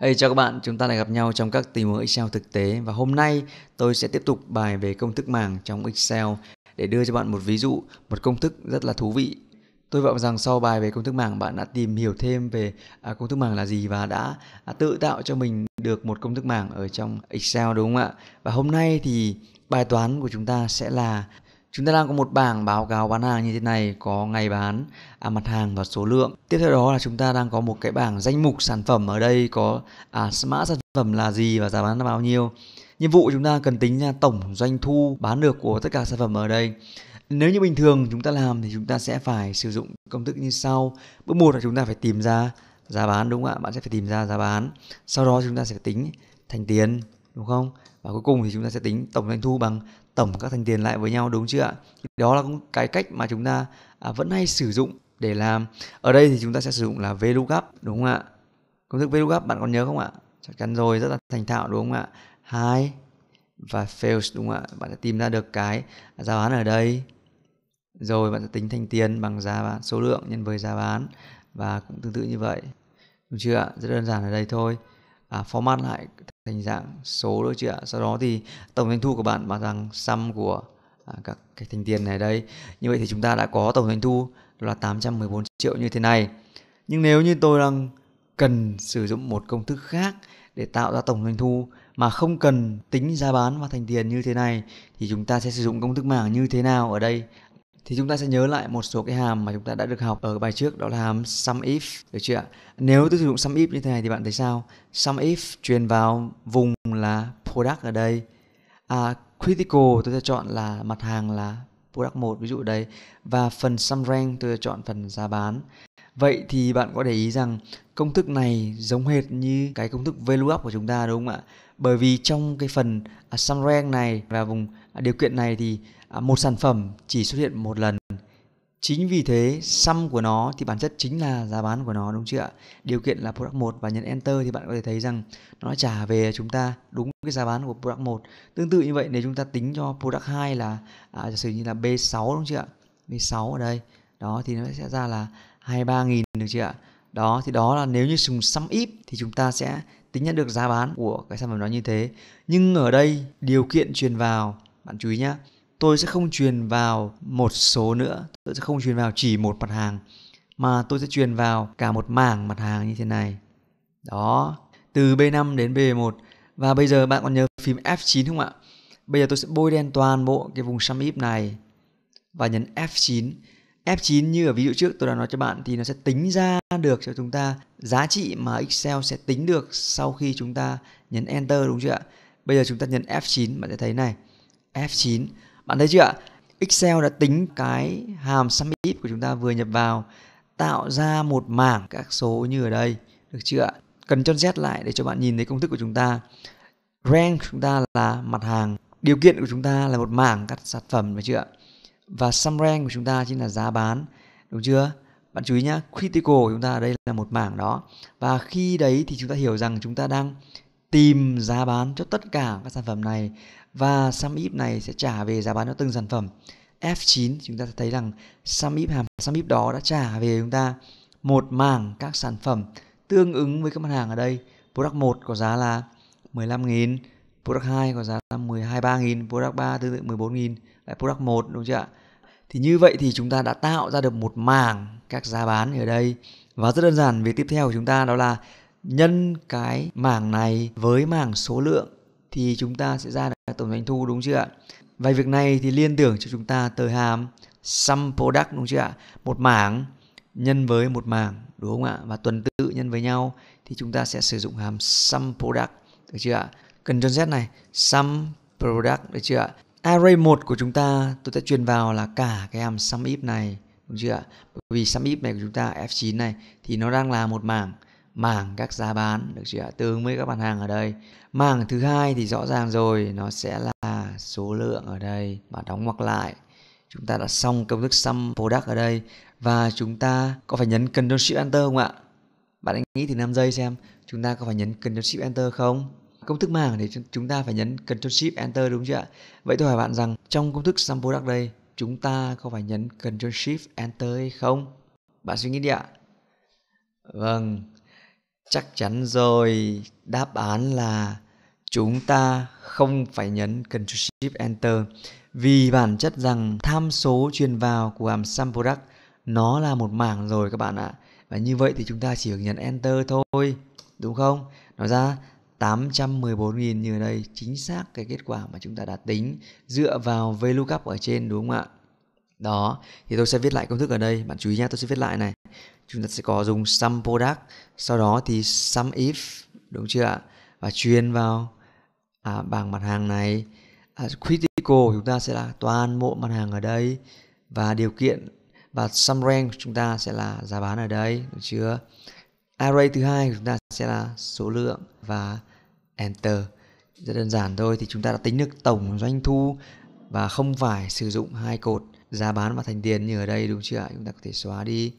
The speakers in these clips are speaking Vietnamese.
Hey, chào các bạn, chúng ta lại gặp nhau trong các tình huống Excel thực tế và hôm nay tôi sẽ tiếp tục bài về công thức mảng trong Excel để đưa cho bạn một ví dụ, một công thức rất là thú vị. Tôi vọng rằng sau bài về công thức mảng, bạn đã tìm hiểu thêm về à, công thức mảng là gì và đã à, tự tạo cho mình được một công thức mảng ở trong Excel đúng không ạ? Và hôm nay thì bài toán của chúng ta sẽ là Chúng ta đang có một bảng báo cáo bán hàng như thế này có ngày bán, à, mặt hàng và số lượng. Tiếp theo đó là chúng ta đang có một cái bảng danh mục sản phẩm ở đây có à, mã sản phẩm là gì và giá bán là bao nhiêu. Nhiệm vụ chúng ta cần tính ra tổng doanh thu bán được của tất cả sản phẩm ở đây. Nếu như bình thường chúng ta làm thì chúng ta sẽ phải sử dụng công thức như sau. Bước một là chúng ta phải tìm ra giá bán đúng không ạ? Bạn sẽ phải tìm ra giá bán. Sau đó chúng ta sẽ tính thành tiền đúng không? và cuối cùng thì chúng ta sẽ tính tổng doanh thu bằng tổng các thành tiền lại với nhau đúng chưa ạ đó là cũng cái cách mà chúng ta à, vẫn hay sử dụng để làm ở đây thì chúng ta sẽ sử dụng là VLOOKUP đúng không ạ công thức VLOOKUP bạn còn nhớ không ạ chắc chắn rồi rất là thành thạo đúng không ạ hai và fails đúng không ạ bạn sẽ tìm ra được cái giá bán ở đây rồi bạn sẽ tính thành tiền bằng giá bán số lượng nhân với giá bán và cũng tương tự như vậy đúng chưa ạ rất đơn giản ở đây thôi à, format lại thành dạng số đó chị ạ sau đó thì tổng doanh thu của bạn bằng rằng sum của à, các cái thành tiền này đây như vậy thì chúng ta đã có tổng doanh thu là 814 triệu như thế này nhưng nếu như tôi đang cần sử dụng một công thức khác để tạo ra tổng doanh thu mà không cần tính giá bán và thành tiền như thế này thì chúng ta sẽ sử dụng công thức mảng như thế nào ở đây thì chúng ta sẽ nhớ lại một số cái hàm mà chúng ta đã được học ở bài trước đó là hàm sum if được chưa ạ? Nếu tôi sử dụng sum if như thế này thì bạn thấy sao? Sum if truyền vào vùng là product ở đây. À, critical tôi sẽ chọn là mặt hàng là product 1 ví dụ đây và phần sum rank tôi sẽ chọn phần giá bán. Vậy thì bạn có để ý rằng công thức này giống hệt như cái công thức VLOOKUP của chúng ta đúng không ạ? bởi vì trong cái phần à, sum rank này và vùng à, điều kiện này thì à, một sản phẩm chỉ xuất hiện một lần chính vì thế sum của nó thì bản chất chính là giá bán của nó đúng chưa ạ điều kiện là product 1 và nhấn enter thì bạn có thể thấy rằng nó trả về chúng ta đúng cái giá bán của product 1 tương tự như vậy nếu chúng ta tính cho product 2 là à, giả sử như là B6 đúng chưa ạ B6 ở đây đó thì nó sẽ ra là 23.000 được chưa ạ đó thì đó là nếu như dùng sum if thì chúng ta sẽ tính nhận được giá bán của cái sản phẩm đó như thế nhưng ở đây điều kiện truyền vào bạn chú ý nhé tôi sẽ không truyền vào một số nữa tôi sẽ không truyền vào chỉ một mặt hàng mà tôi sẽ truyền vào cả một mảng mặt hàng như thế này đó từ B5 đến B1 và bây giờ bạn còn nhớ phím F9 không ạ bây giờ tôi sẽ bôi đen toàn bộ cái vùng sum if này và nhấn F9 F9 như ở ví dụ trước tôi đã nói cho bạn thì nó sẽ tính ra được cho chúng ta giá trị mà Excel sẽ tính được sau khi chúng ta nhấn Enter đúng chưa ạ? Bây giờ chúng ta nhấn F9 bạn sẽ thấy này. F9. Bạn thấy chưa ạ? Excel đã tính cái hàm sum của chúng ta vừa nhập vào tạo ra một mảng các số như ở đây. Được chưa ạ? Cần cho Z lại để cho bạn nhìn thấy công thức của chúng ta. Rank của chúng ta là mặt hàng. Điều kiện của chúng ta là một mảng các sản phẩm được chưa ạ? và sum rank của chúng ta chính là giá bán đúng chưa bạn chú ý nhá critical của chúng ta đây là một mảng đó và khi đấy thì chúng ta hiểu rằng chúng ta đang tìm giá bán cho tất cả các sản phẩm này và sum if này sẽ trả về giá bán cho từng sản phẩm F9 chúng ta sẽ thấy rằng sum if hàm sum if đó đã trả về chúng ta một mảng các sản phẩm tương ứng với các mặt hàng ở đây product 1 có giá là 15.000 product 2 có giá là 12 3.000 product 3 tương tự 14.000 lại product 1 đúng chưa ạ thì như vậy thì chúng ta đã tạo ra được một mảng các giá bán ở đây và rất đơn giản việc tiếp theo của chúng ta đó là nhân cái mảng này với mảng số lượng thì chúng ta sẽ ra được tổng doanh thu đúng chưa ạ và việc này thì liên tưởng cho chúng ta tới hàm sum product đúng chưa ạ một mảng nhân với một mảng đúng không ạ và tuần tự nhân với nhau thì chúng ta sẽ sử dụng hàm sum product được chưa ạ cần chân z này sum product được chưa ạ array 1 của chúng ta tôi sẽ truyền vào là cả cái hàm sum if này đúng chưa ạ? Bởi vì sum if này của chúng ta F9 này thì nó đang là một mảng mảng các giá bán được chưa ạ? Tương ứng với các mặt hàng ở đây. Mảng thứ hai thì rõ ràng rồi, nó sẽ là số lượng ở đây. Bạn đóng ngoặc lại. Chúng ta đã xong công thức sum product ở đây và chúng ta có phải nhấn Ctrl Shift Enter không ạ? Bạn hãy nghĩ thì 5 giây xem, chúng ta có phải nhấn Ctrl Shift Enter không? công thức mảng thì chúng ta phải nhấn Ctrl Shift Enter đúng chưa ạ? Vậy tôi hỏi bạn rằng trong công thức Sample Duck đây chúng ta có phải nhấn Ctrl Shift Enter hay không? Bạn suy nghĩ đi ạ. Vâng, chắc chắn rồi đáp án là chúng ta không phải nhấn Ctrl Shift Enter vì bản chất rằng tham số truyền vào của hàm Sample Duck nó là một mảng rồi các bạn ạ. Và như vậy thì chúng ta chỉ được nhấn Enter thôi, đúng không? Nói ra 814.000 như đây chính xác cái kết quả mà chúng ta đã tính dựa vào VLOOKUP ở trên đúng không ạ? Đó, thì tôi sẽ viết lại công thức ở đây, bạn chú ý nhé tôi sẽ viết lại này. Chúng ta sẽ có dùng sum product, sau đó thì sum if, đúng chưa ạ? Và truyền vào à, bảng mặt hàng này. À, critical chúng ta sẽ là toàn bộ mặt hàng ở đây và điều kiện và sum range chúng ta sẽ là giá bán ở đây, đúng chưa? Array thứ hai chúng ta sẽ là số lượng và Enter rất đơn giản thôi thì chúng ta đã tính được tổng doanh thu và không phải sử dụng hai cột giá bán và thành tiền như ở đây đúng chưa ạ chúng ta có thể xóa đi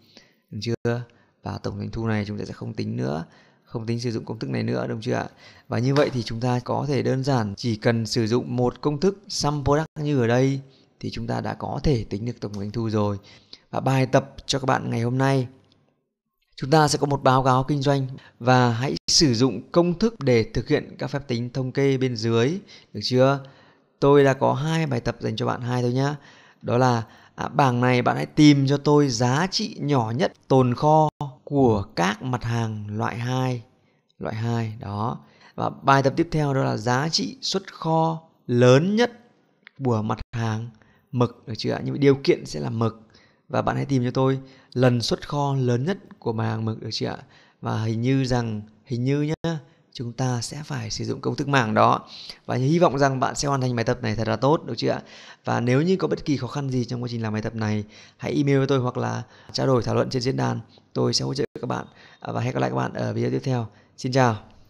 đúng chưa và tổng doanh thu này chúng ta sẽ không tính nữa không tính sử dụng công thức này nữa đúng chưa ạ và như vậy thì chúng ta có thể đơn giản chỉ cần sử dụng một công thức sum product như ở đây thì chúng ta đã có thể tính được tổng doanh thu rồi và bài tập cho các bạn ngày hôm nay chúng ta sẽ có một báo cáo kinh doanh và hãy sử dụng công thức để thực hiện các phép tính thống kê bên dưới được chưa tôi đã có hai bài tập dành cho bạn hai thôi nhá đó là à, bảng này bạn hãy tìm cho tôi giá trị nhỏ nhất tồn kho của các mặt hàng loại 2 loại 2 đó và bài tập tiếp theo đó là giá trị xuất kho lớn nhất của mặt hàng mực được chưa nhưng điều kiện sẽ là mực và bạn hãy tìm cho tôi lần xuất kho lớn nhất của bà hàng mực được chưa ạ và hình như rằng hình như nhá chúng ta sẽ phải sử dụng công thức mảng đó và hy vọng rằng bạn sẽ hoàn thành bài tập này thật là tốt được chưa ạ và nếu như có bất kỳ khó khăn gì trong quá trình làm bài tập này hãy email với tôi hoặc là trao đổi thảo luận trên diễn đàn tôi sẽ hỗ trợ các bạn và hẹn gặp lại các bạn ở video tiếp theo xin chào